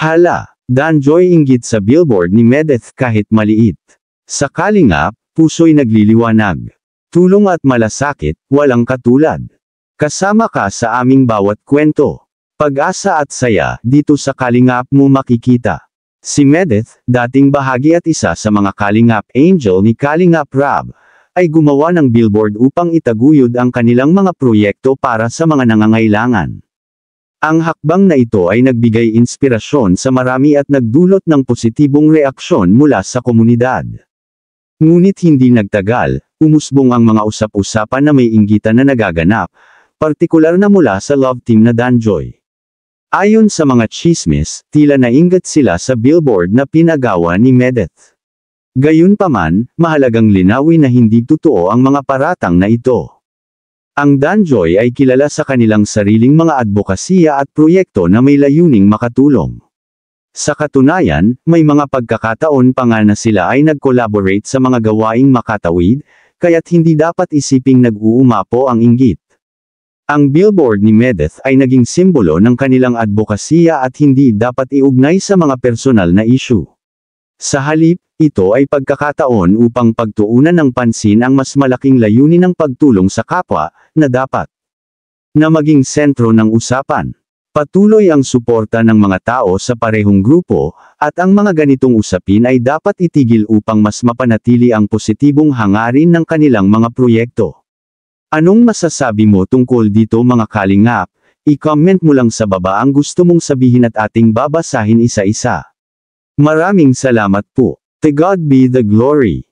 Hala, Dan Danjoy inggit sa billboard ni Medeth kahit maliit. Sa kalingap, puso'y nagliliwanag. Tulong at malasakit, walang katulad. Kasama ka sa aming bawat kwento. Pag-asa at saya, dito sa kalingap mo makikita. Si Medeth, dating bahagi at isa sa mga kalingap angel ni Kalingap Rab, ay gumawa ng billboard upang itaguyod ang kanilang mga proyekto para sa mga nangangailangan. Ang hakbang na ito ay nagbigay inspirasyon sa marami at nagdulot ng positibong reaksyon mula sa komunidad. Ngunit hindi nagtagal, umusbong ang mga usap-usapan na may inggitan na nagaganap, partikular na mula sa love team na Danjoy. Ayon sa mga chismis, tila naingat sila sa billboard na pinagawa ni Medeth. Gayunpaman, mahalagang linawi na hindi totoo ang mga paratang na ito. Ang Danjoy ay kilala sa kanilang sariling mga advokasya at proyekto na may layuning makatulong. Sa katunayan, may mga pagkakataon pa nga na sila ay nag-collaborate sa mga gawaing makatawid, kaya't hindi dapat isiping nag-uumapo ang inggit. Ang billboard ni Medeth ay naging simbolo ng kanilang advokasya at hindi dapat iugnay sa mga personal na issue. Sa halip, ito ay pagkakataon upang pagtuunan ng pansin ang mas malaking layunin ng pagtulong sa kapwa, na dapat na maging sentro ng usapan. Patuloy ang suporta ng mga tao sa parehong grupo, at ang mga ganitong usapin ay dapat itigil upang mas mapanatili ang positibong hangarin ng kanilang mga proyekto. Anong masasabi mo tungkol dito mga kalingap? I-comment mo lang sa baba ang gusto mong sabihin at ating babasahin isa-isa. Maraming salamat po. To God be the glory.